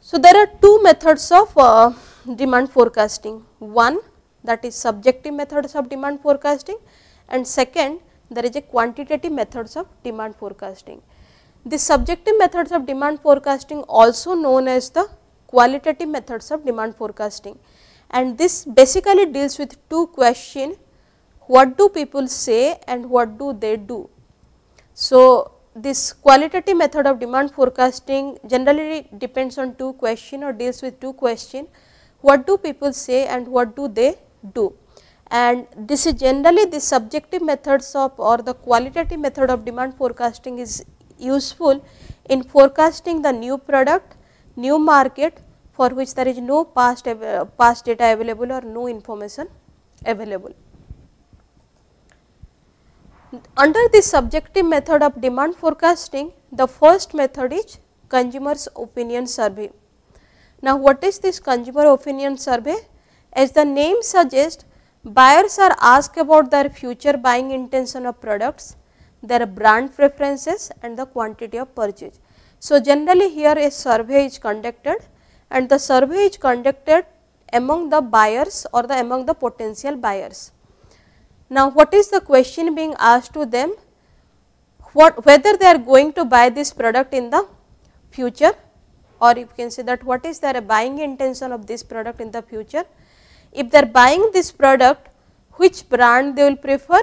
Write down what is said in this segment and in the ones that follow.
So, there are two methods of uh, demand forecasting. One that is subjective methods of demand forecasting and second there is a quantitative methods of demand forecasting. The subjective methods of demand forecasting also known as the qualitative methods of demand forecasting and this basically deals with two question what do people say and what do they do. So, this qualitative method of demand forecasting generally depends on two question or deals with two question what do people say and what do they do and this is generally the subjective methods of or the qualitative method of demand forecasting is useful in forecasting the new product, new market for which there is no past, past data available or no information available. Under the subjective method of demand forecasting, the first method is consumer's opinion survey. Now, what is this consumer opinion survey? As the name suggests, buyers are asked about their future buying intention of products their brand preferences and the quantity of purchase. So, generally here a survey is conducted and the survey is conducted among the buyers or the among the potential buyers. Now, what is the question being asked to them? What whether they are going to buy this product in the future or you can say that what is their buying intention of this product in the future. If they are buying this product, which brand they will prefer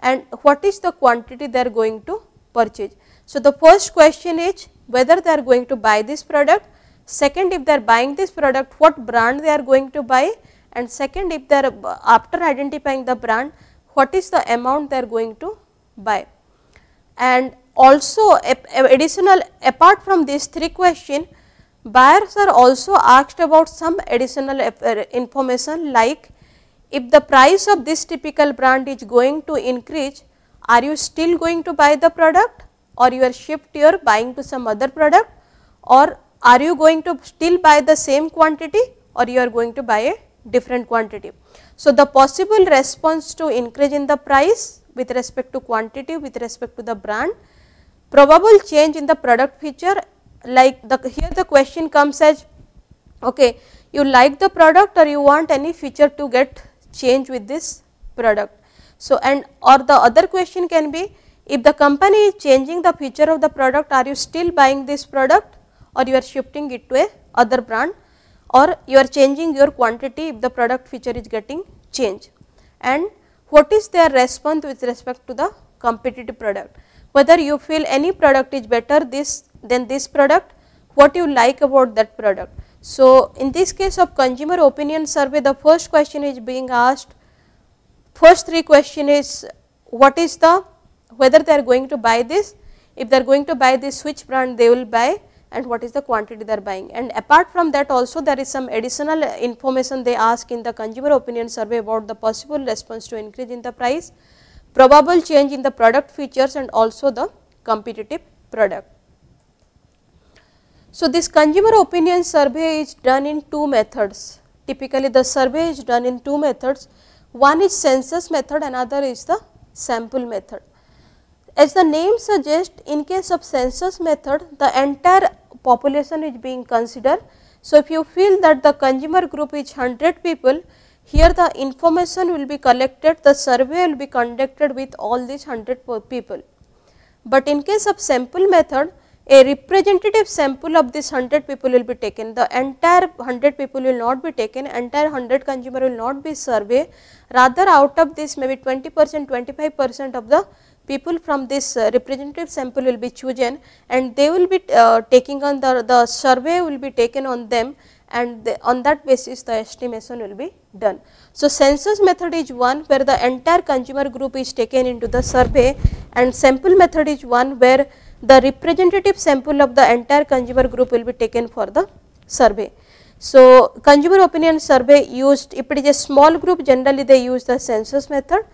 and what is the quantity they are going to purchase. So, the first question is whether they are going to buy this product, second if they are buying this product what brand they are going to buy and second if they are after identifying the brand what is the amount they are going to buy. And also additional apart from these three question buyers are also asked about some additional uh, information like if the price of this typical brand is going to increase, are you still going to buy the product or you are shift your buying to some other product or are you going to still buy the same quantity or you are going to buy a different quantity. So, the possible response to increase in the price with respect to quantity with respect to the brand, probable change in the product feature like the here the question comes as okay, you like the product or you want any feature to get change with this product. So, and or the other question can be if the company is changing the feature of the product are you still buying this product or you are shifting it to a other brand or you are changing your quantity if the product feature is getting changed and what is their response with respect to the competitive product whether you feel any product is better this than this product what you like about that product so, in this case of consumer opinion survey, the first question is being asked. First three question is what is the whether they are going to buy this, if they are going to buy this switch brand they will buy and what is the quantity they are buying. And apart from that also there is some additional information they ask in the consumer opinion survey about the possible response to increase in the price, probable change in the product features and also the competitive product. So, this consumer opinion survey is done in two methods. Typically, the survey is done in two methods. One is census method, another is the sample method. As the name suggests, in case of census method, the entire population is being considered. So, if you feel that the consumer group is 100 people, here the information will be collected, the survey will be conducted with all these 100 people. But in case of sample method, a representative sample of this 100 people will be taken the entire 100 people will not be taken entire 100 consumer will not be surveyed rather out of this maybe 20 percent 25 percent of the people from this uh, representative sample will be chosen and they will be uh, taking on the, the survey will be taken on them and the, on that basis the estimation will be done. So, census method is one where the entire consumer group is taken into the survey and sample method is one where the representative sample of the entire consumer group will be taken for the survey. So, consumer opinion survey used if it is a small group generally they use the census method,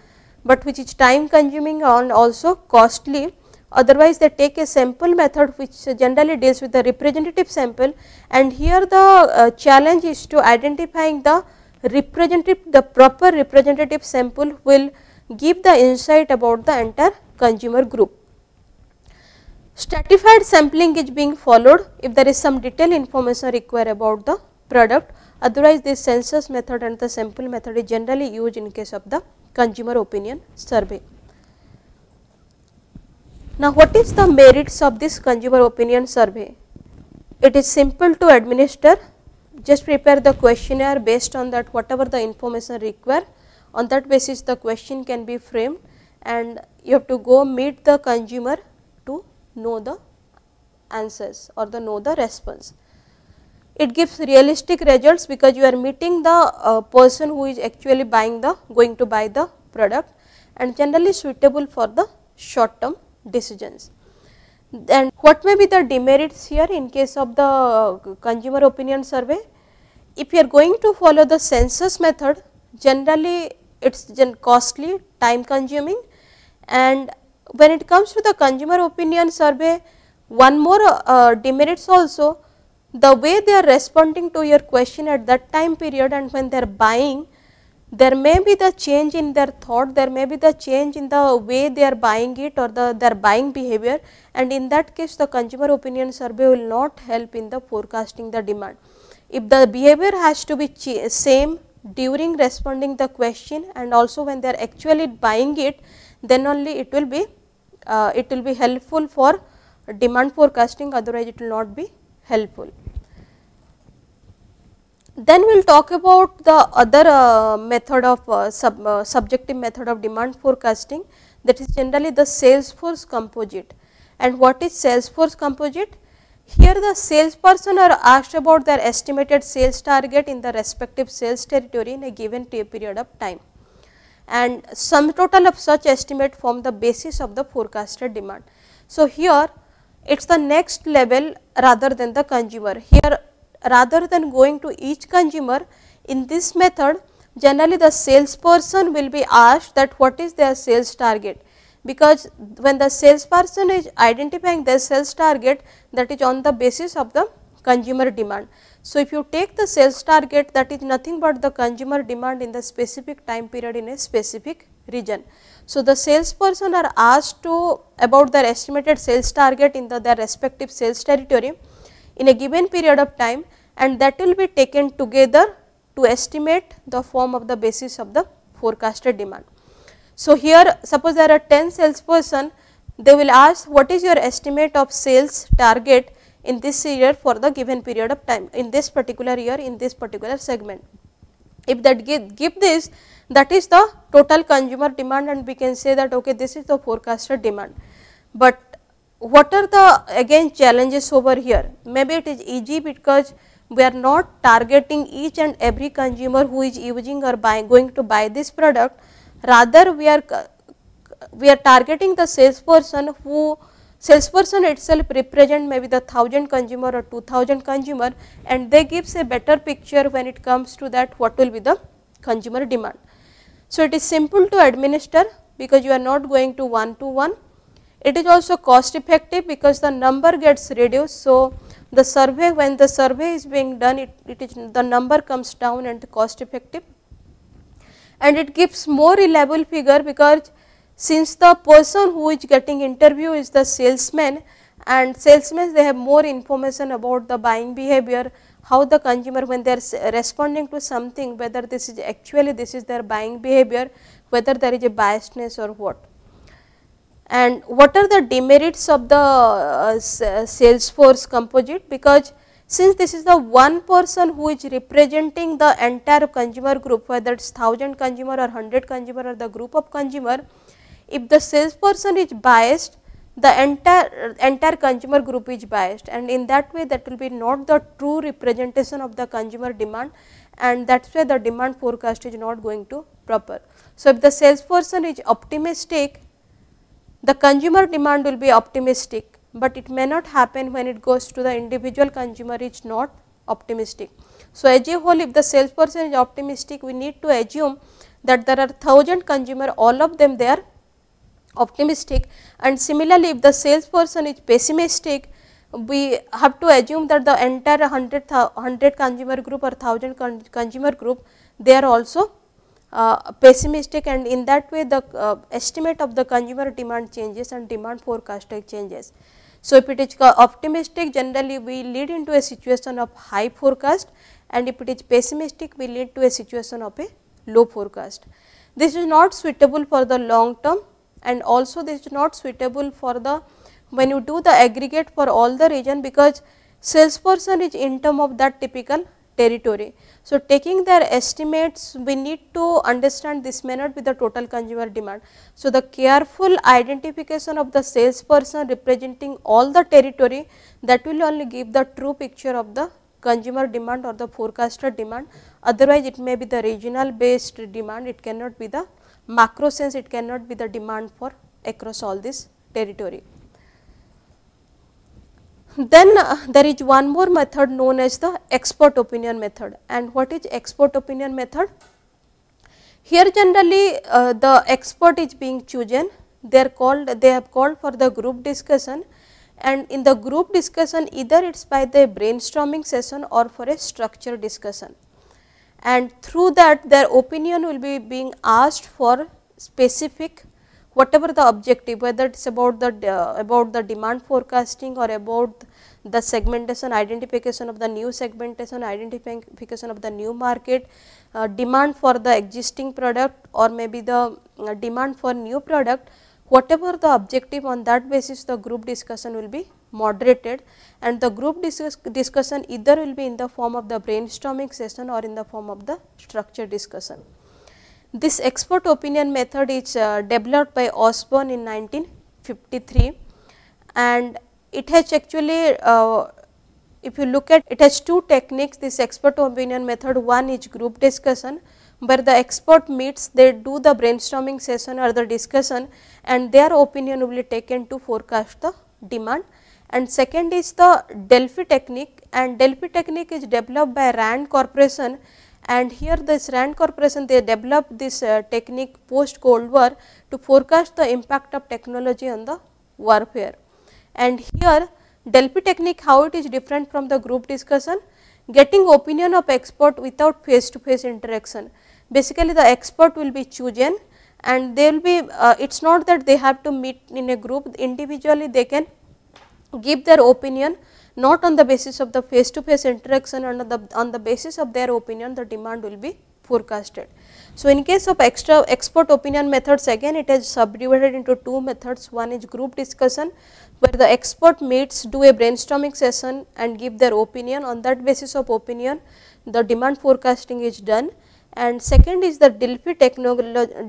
but which is time consuming and also costly. Otherwise, they take a sample method which generally deals with the representative sample and here the uh, challenge is to identifying the representative the proper representative sample will give the insight about the entire consumer group. Stratified sampling is being followed if there is some detailed information required about the product otherwise this census method and the sample method is generally used in case of the consumer opinion survey. Now, what is the merits of this consumer opinion survey? It is simple to administer, just prepare the questionnaire based on that whatever the information required. On that basis, the question can be framed and you have to go meet the consumer know the answers or the know the response. It gives realistic results because you are meeting the uh, person who is actually buying the going to buy the product and generally suitable for the short term decisions. Then what may be the demerits here in case of the uh, consumer opinion survey? If you are going to follow the census method, generally it is gen costly, time consuming and when it comes to the consumer opinion survey, one more uh, demerits also the way they are responding to your question at that time period and when they are buying, there may be the change in their thought, there may be the change in the way they are buying it or the their buying behavior and in that case the consumer opinion survey will not help in the forecasting the demand. If the behavior has to be same during responding the question and also when they are actually buying it, then only it will be uh, it will be helpful for demand forecasting otherwise it will not be helpful. Then we will talk about the other uh, method of uh, sub, uh, subjective method of demand forecasting that is generally the Salesforce composite. And what is Salesforce composite? Here the salesperson are asked about their estimated sales target in the respective sales territory in a given period of time and sum total of such estimate form the basis of the forecasted demand. So, here it is the next level rather than the consumer. Here rather than going to each consumer in this method generally the salesperson will be asked that what is their sales target because when the salesperson is identifying their sales target that is on the basis of the consumer demand. So, if you take the sales target that is nothing but the consumer demand in the specific time period in a specific region. So, the salesperson are asked to about their estimated sales target in the, their respective sales territory in a given period of time and that will be taken together to estimate the form of the basis of the forecasted demand. So, here suppose there are 10 salesperson, they will ask what is your estimate of sales target in this year for the given period of time, in this particular year, in this particular segment. If that give, give this, that is the total consumer demand and we can say that okay, this is the forecasted demand. But what are the again challenges over here? Maybe it is easy because we are not targeting each and every consumer who is using or buying going to buy this product rather we are we are targeting the salesperson who salesperson itself represent maybe the 1000 consumer or 2000 consumer and they gives a better picture when it comes to that what will be the consumer demand. So, it is simple to administer because you are not going to one to one. It is also cost effective because the number gets reduced. So, the survey when the survey is being done it, it is the number comes down and the cost effective and it gives more reliable figure because since the person who is getting interview is the salesman and salesmen they have more information about the buying behavior how the consumer when they are responding to something whether this is actually this is their buying behavior whether there is a biasness or what and what are the demerits of the uh, uh sales force composite because since this is the one person who is representing the entire consumer group whether it is 1000 consumer or 100 consumer or the group of consumer if the salesperson is biased, the entire entire consumer group is biased and in that way that will be not the true representation of the consumer demand and that is why the demand forecast is not going to proper. So, if the salesperson is optimistic, the consumer demand will be optimistic, but it may not happen when it goes to the individual consumer it is not optimistic. So, as a whole if the salesperson is optimistic we need to assume that there are 1000 consumer all of them they are optimistic and similarly if the salesperson is pessimistic we have to assume that the entire 100, 100 consumer group or 1000 consumer group they are also uh, pessimistic and in that way the uh, estimate of the consumer demand changes and demand forecast changes. So, if it is uh, optimistic generally we lead into a situation of high forecast and if it is pessimistic we lead to a situation of a low forecast. This is not suitable for the long term and also this is not suitable for the when you do the aggregate for all the region because salesperson is in term of that typical territory. So, taking their estimates we need to understand this manner with the total consumer demand. So, the careful identification of the salesperson representing all the territory that will only give the true picture of the consumer demand or the forecasted demand otherwise it may be the regional based demand it cannot be the macro sense it cannot be the demand for across all this territory. Then uh, there is one more method known as the expert opinion method and what is expert opinion method? Here generally uh, the expert is being chosen, they are called, they have called for the group discussion and in the group discussion either it is by the brainstorming session or for a structure discussion and through that their opinion will be being asked for specific whatever the objective whether it is about the uh, about the demand forecasting or about the segmentation identification of the new segmentation identification of the new market uh, demand for the existing product or maybe the uh, demand for new product whatever the objective on that basis the group discussion will be moderated and the group discuss discussion either will be in the form of the brainstorming session or in the form of the structure discussion. This expert opinion method is uh, developed by Osborne in 1953 and it has actually uh, if you look at it has two techniques this expert opinion method one is group discussion where the expert meets they do the brainstorming session or the discussion and their opinion will be taken to forecast the demand and second is the Delphi technique and Delphi technique is developed by RAND corporation and here this RAND corporation they developed this uh, technique post Cold War to forecast the impact of technology on the warfare. And here Delphi technique how it is different from the group discussion getting opinion of expert without face to face interaction. Basically the expert will be chosen and they will be uh, it is not that they have to meet in a group individually they can give their opinion not on the basis of the face to face interaction on the on the basis of their opinion the demand will be forecasted. So, in case of extra expert opinion methods again it is subdivided into two methods one is group discussion where the expert meets do a brainstorming session and give their opinion on that basis of opinion the demand forecasting is done and second is the Delphi,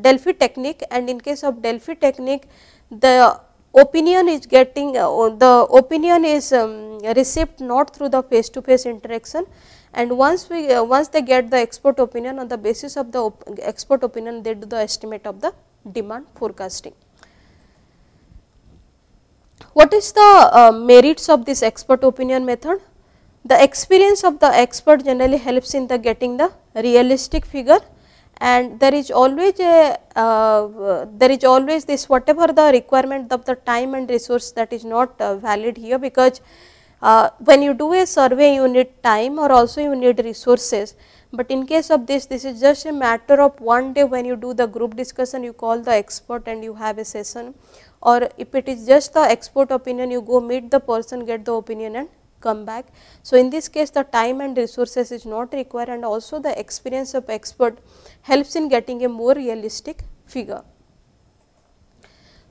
Delphi technique and in case of Delphi technique the opinion is getting uh, oh, the opinion is um, received not through the face to face interaction and once we uh, once they get the expert opinion on the basis of the op expert opinion they do the estimate of the demand forecasting. What is the uh, merits of this expert opinion method? The experience of the expert generally helps in the getting the realistic figure and there is always a, uh, there is always this whatever the requirement of the time and resource that is not uh, valid here because uh, when you do a survey you need time or also you need resources but in case of this this is just a matter of one day when you do the group discussion you call the expert and you have a session or if it is just the expert opinion you go meet the person get the opinion and come back. So, in this case the time and resources is not required and also the experience of expert helps in getting a more realistic figure.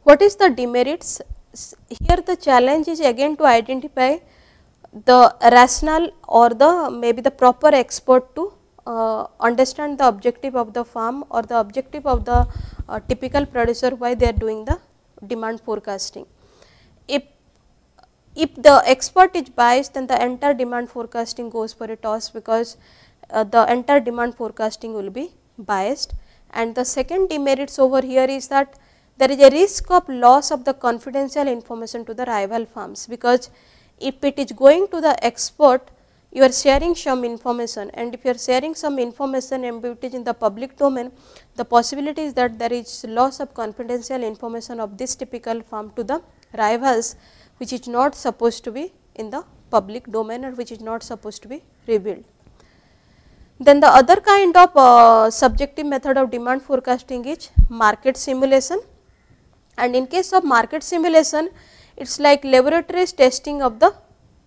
What is the demerits? Here the challenge is again to identify the rational or the maybe the proper expert to uh, understand the objective of the farm or the objective of the uh, typical producer why they are doing the demand forecasting. If if the expert is biased then the entire demand forecasting goes for a toss because uh, the entire demand forecasting will be biased. And the second demerits over here is that there is a risk of loss of the confidential information to the rival firms because if it is going to the expert you are sharing some information and if you are sharing some information and it is in the public domain the possibility is that there is loss of confidential information of this typical firm to the rivals which is not supposed to be in the public domain or which is not supposed to be revealed. Then the other kind of uh, subjective method of demand forecasting is market simulation and in case of market simulation it is like laboratories testing of the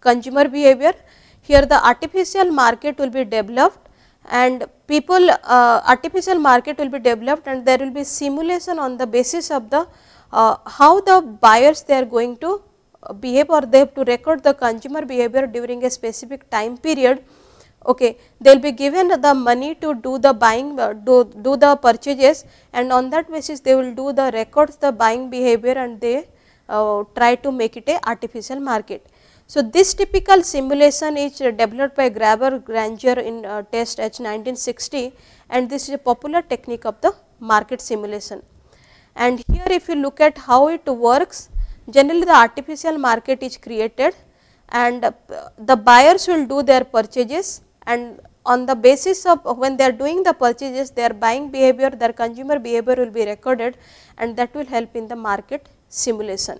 consumer behavior. Here the artificial market will be developed and people uh, artificial market will be developed and there will be simulation on the basis of the uh, how the buyers they are going to uh, behave or they have to record the consumer behavior during a specific time period. Okay, they will be given the money to do the buying, uh, do, do the purchases and on that basis they will do the records the buying behavior and they uh, try to make it a artificial market. So, this typical simulation is developed by Graber Granger in uh, test H 1960 and this is a popular technique of the market simulation and here if you look at how it works generally the artificial market is created and uh, the buyers will do their purchases and on the basis of when they are doing the purchases their buying behavior their consumer behavior will be recorded and that will help in the market simulation.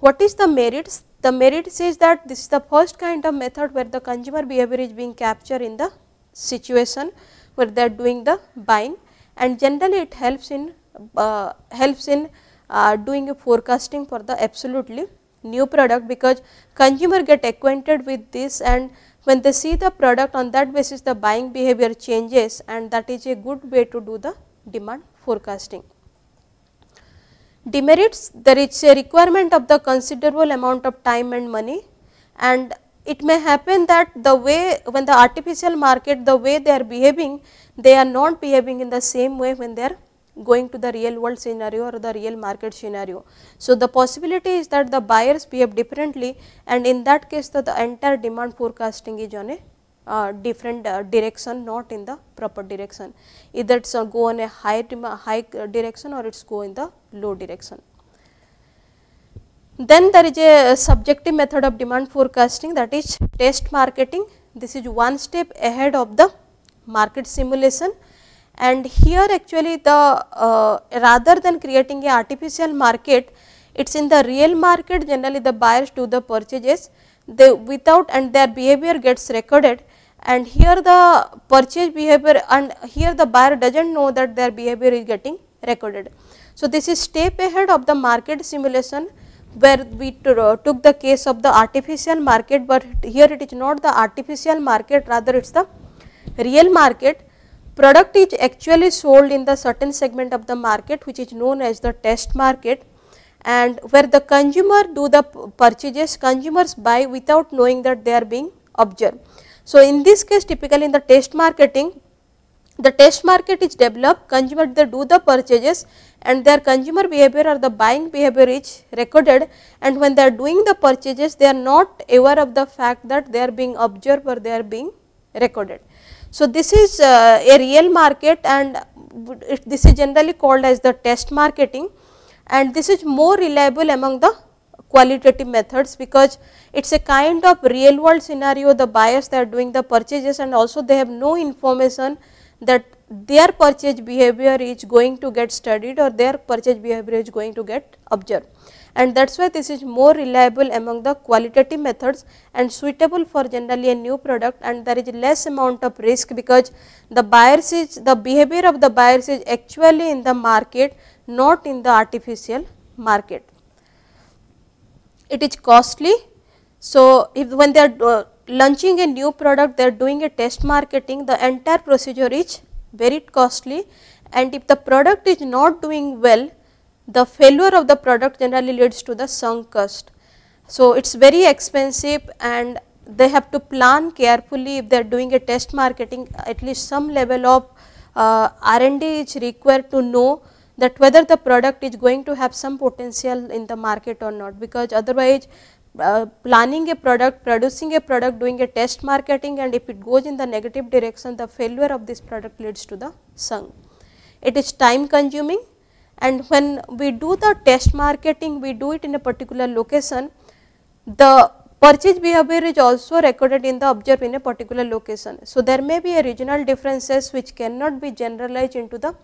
What is the merits? The merit says that this is the first kind of method where the consumer behavior is being captured in the situation where they are doing the buying and generally it helps in uh, helps in uh, doing a forecasting for the absolutely new product because consumer get acquainted with this and when they see the product on that basis the buying behavior changes and that is a good way to do the demand forecasting. Demerits there is a requirement of the considerable amount of time and money and it may happen that the way when the artificial market the way they are behaving they are not behaving in the same way when they are going to the real world scenario or the real market scenario. So, the possibility is that the buyers behave differently and in that case the, the entire demand forecasting is on a uh, different uh, direction not in the proper direction either it is uh, go on a high, high uh, direction or it is go in the low direction. Then there is a uh, subjective method of demand forecasting that is test marketing this is one step ahead of the market simulation and here actually the uh, rather than creating a artificial market it is in the real market generally the buyers do the purchases they without and their behavior gets recorded and here the purchase behavior and here the buyer does not know that their behavior is getting recorded. So, this is step ahead of the market simulation where we uh, took the case of the artificial market, but here it is not the artificial market rather it is the real market product is actually sold in the certain segment of the market which is known as the test market and where the consumer do the purchases consumers buy without knowing that they are being observed. So, in this case typically in the test marketing the test market is developed consumer they do the purchases and their consumer behavior or the buying behavior is recorded and when they are doing the purchases they are not aware of the fact that they are being observed or they are being recorded. So, this is uh, a real market and it, this is generally called as the test marketing and this is more reliable among the qualitative methods because it is a kind of real world scenario the buyers they are doing the purchases and also they have no information that their purchase behavior is going to get studied or their purchase behavior is going to get observed and that is why this is more reliable among the qualitative methods and suitable for generally a new product and there is less amount of risk because the buyers is the behavior of the buyers is actually in the market not in the artificial market. It is costly. So, if when they are uh, launching a new product they are doing a test marketing the entire procedure is very costly and if the product is not doing well the failure of the product generally leads to the sunk cost. So, it is very expensive and they have to plan carefully if they are doing a test marketing at least some level of uh, R and D is required to know that whether the product is going to have some potential in the market or not because otherwise uh, planning a product, producing a product, doing a test marketing and if it goes in the negative direction the failure of this product leads to the sunk. It is time consuming and when we do the test marketing we do it in a particular location the purchase behavior is also recorded in the observer in a particular location. So, there may be a regional differences which cannot be generalized into the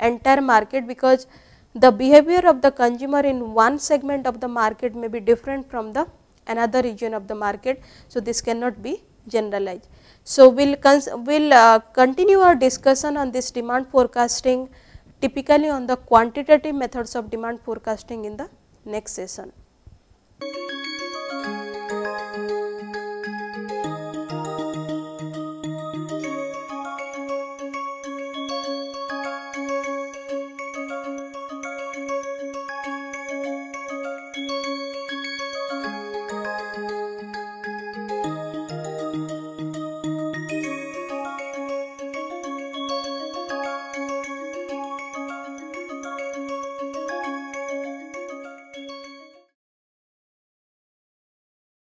entire market because the behavior of the consumer in one segment of the market may be different from the another region of the market. So, this cannot be generalized. So, we will we'll, uh, continue our discussion on this demand forecasting typically on the quantitative methods of demand forecasting in the next session.